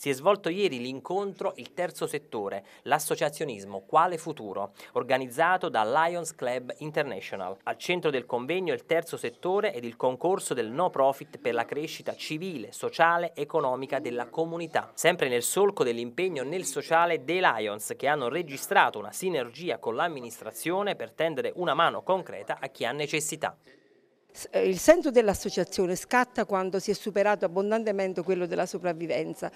Si è svolto ieri l'incontro Il terzo settore, l'associazionismo, quale futuro, organizzato da Lions Club International. Al centro del convegno il terzo settore ed il concorso del no profit per la crescita civile, sociale, economica della comunità. Sempre nel solco dell'impegno nel sociale dei Lions che hanno registrato una sinergia con l'amministrazione per tendere una mano concreta a chi ha necessità. Eh, il senso dell'associazione scatta quando si è superato abbondantemente quello della sopravvivenza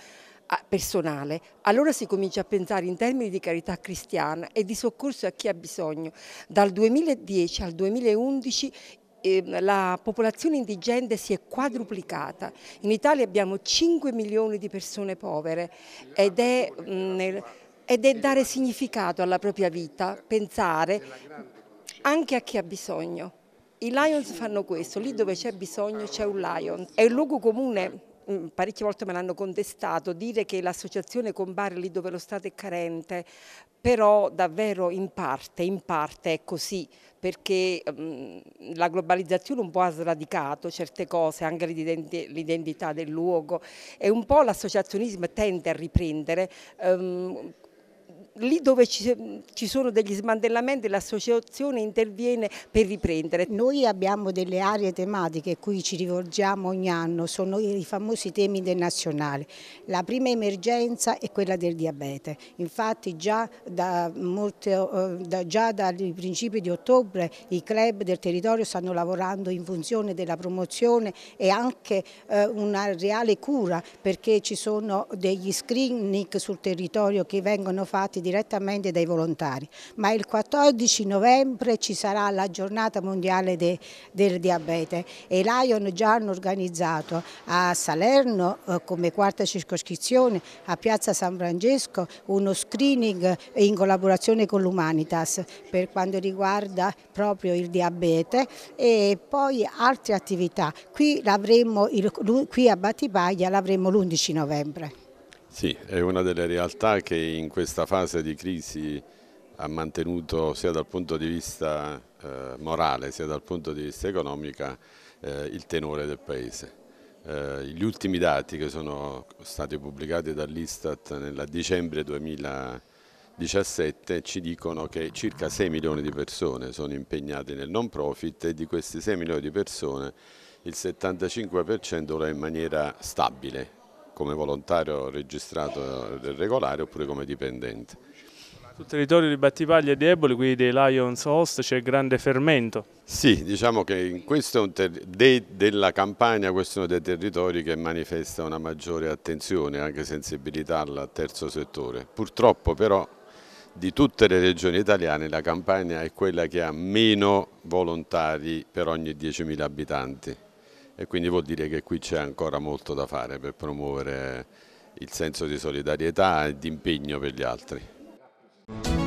ah, personale, allora si comincia a pensare in termini di carità cristiana e di soccorso a chi ha bisogno. Dal 2010 al 2011 ehm, la popolazione indigente si è quadruplicata. In Italia abbiamo 5 milioni di persone povere ed è, mm, ed è dare significato alla propria vita, pensare anche a chi ha bisogno. I Lions fanno questo, lì dove c'è bisogno c'è un Lion. È un luogo comune mm, parecchie volte me l'hanno contestato, dire che l'associazione compare lì dove lo Stato è carente, però davvero in parte, in parte è così, perché um, la globalizzazione un po' ha sradicato certe cose, anche l'identità del luogo e un po' l'associazionismo tende a riprendere um, lì dove ci, ci sono degli smantellamenti l'associazione interviene per riprendere. Noi abbiamo delle aree tematiche a cui ci rivolgiamo ogni anno, sono i famosi temi del nazionale. La prima emergenza è quella del diabete, infatti già, da molte, eh, da, già dai principi di ottobre i club del territorio stanno lavorando in funzione della promozione e anche eh, una reale cura perché ci sono degli screening sul territorio che vengono fatti fatti direttamente dai volontari, ma il 14 novembre ci sarà la giornata mondiale de, del diabete e l'Ion già hanno organizzato a Salerno eh, come quarta circoscrizione, a Piazza San Francesco, uno screening in collaborazione con l'Umanitas per quanto riguarda proprio il diabete e poi altre attività. Qui, qui a Battipaglia l'avremo l'11 novembre. Sì, è una delle realtà che in questa fase di crisi ha mantenuto sia dal punto di vista eh, morale sia dal punto di vista economico eh, il tenore del Paese. Eh, gli ultimi dati che sono stati pubblicati dall'Istat nel dicembre 2017 ci dicono che circa 6 milioni di persone sono impegnate nel non profit e di questi 6 milioni di persone il 75% lo è in maniera stabile, come volontario registrato regolare oppure come dipendente. Sul territorio di Battipaglia e Deboli, Eboli, qui dei Lions Host, c'è grande fermento. Sì, diciamo che dei, della Campania questo è uno dei territori che manifesta una maggiore attenzione e anche sensibilità al terzo settore. Purtroppo però di tutte le regioni italiane la Campania è quella che ha meno volontari per ogni 10.000 abitanti e quindi vuol dire che qui c'è ancora molto da fare per promuovere il senso di solidarietà e di impegno per gli altri.